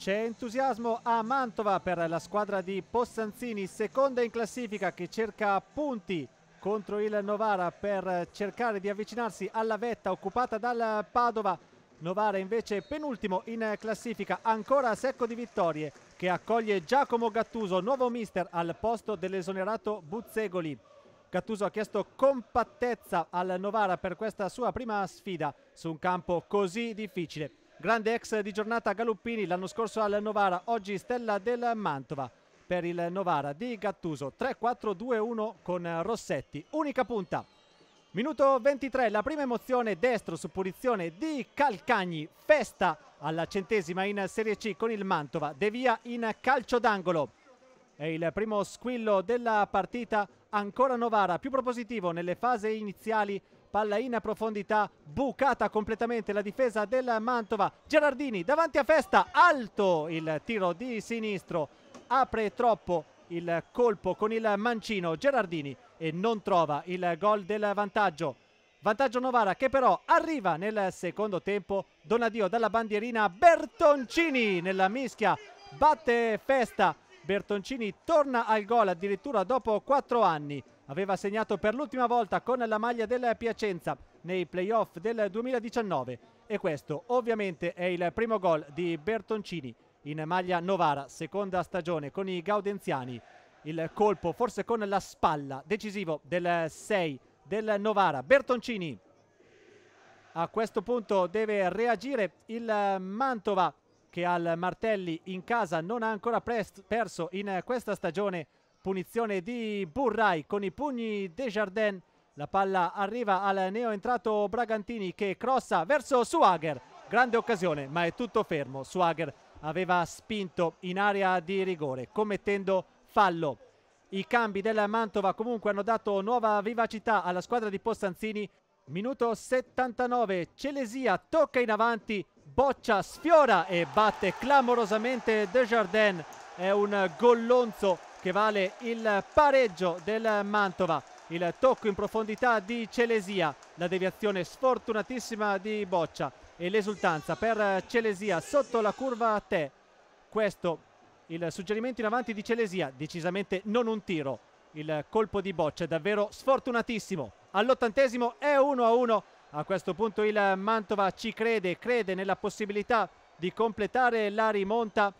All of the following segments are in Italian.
C'è entusiasmo a Mantova per la squadra di Possanzini, seconda in classifica che cerca punti contro il Novara per cercare di avvicinarsi alla vetta occupata dal Padova. Novara invece penultimo in classifica, ancora a secco di vittorie, che accoglie Giacomo Gattuso, nuovo mister al posto dell'esonerato Buzzegoli. Gattuso ha chiesto compattezza al Novara per questa sua prima sfida su un campo così difficile. Grande ex di giornata Galuppini l'anno scorso al Novara, oggi Stella del Mantova per il Novara di Gattuso 3-4-2-1 con Rossetti, unica punta. Minuto 23, la prima emozione destro su punizione di Calcagni, festa alla centesima in Serie C con il Mantova, devia in calcio d'angolo. È il primo squillo della partita, ancora Novara, più propositivo nelle fasi iniziali palla in profondità, bucata completamente la difesa del Mantova. Gerardini davanti a Festa, alto il tiro di sinistro, apre troppo il colpo con il mancino Gerardini e non trova il gol del vantaggio. Vantaggio Novara che però arriva nel secondo tempo. Donadio dalla bandierina Bertoncini nella mischia. Batte festa. Bertoncini torna al gol addirittura dopo quattro anni aveva segnato per l'ultima volta con la maglia del Piacenza nei playoff del 2019 e questo ovviamente è il primo gol di Bertoncini in maglia Novara, seconda stagione con i Gaudenziani. Il colpo forse con la spalla decisivo del 6 del Novara. Bertoncini a questo punto deve reagire il Mantova che al Martelli in casa non ha ancora perso in questa stagione punizione di Burrai con i pugni Desjardins. La palla arriva al neoentrato Bragantini che crossa verso Suager. Grande occasione, ma è tutto fermo. Suager aveva spinto in area di rigore, commettendo fallo. I cambi della Mantova comunque hanno dato nuova vivacità alla squadra di Postanzini. Minuto 79, Celesia tocca in avanti, boccia, sfiora e batte clamorosamente Desjardins. È un gollonzo che vale il pareggio del Mantova. Il tocco in profondità di Celesia, la deviazione sfortunatissima di Boccia e l'esultanza per Celesia sotto la curva a te. Questo il suggerimento in avanti di Celesia, decisamente non un tiro. Il colpo di Boccia è davvero sfortunatissimo. All'ottantesimo è 1 a 1. A questo punto il Mantova ci crede, crede nella possibilità di completare la rimonta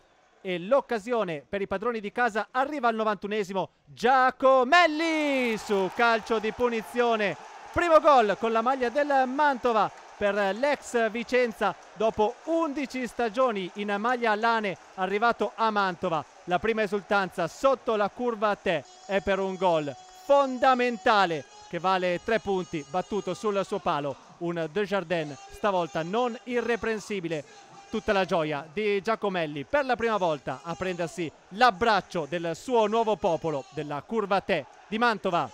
e l'occasione per i padroni di casa arriva al 91esimo Giacomelli su calcio di punizione primo gol con la maglia del Mantova per l'ex Vicenza dopo 11 stagioni in maglia lane arrivato a Mantova la prima esultanza sotto la curva a te è per un gol fondamentale che vale 3 punti battuto sul suo palo un Desjardins stavolta non irreprensibile tutta la gioia di Giacomelli per la prima volta a prendersi l'abbraccio del suo nuovo popolo della curva T di Mantova.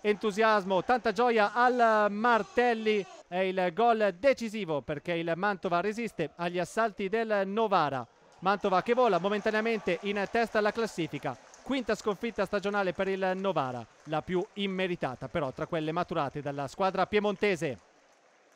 Entusiasmo, tanta gioia al Martelli è il gol decisivo perché il Mantova resiste agli assalti del Novara. Mantova che vola momentaneamente in testa alla classifica. Quinta sconfitta stagionale per il Novara, la più immeritata però tra quelle maturate dalla squadra piemontese.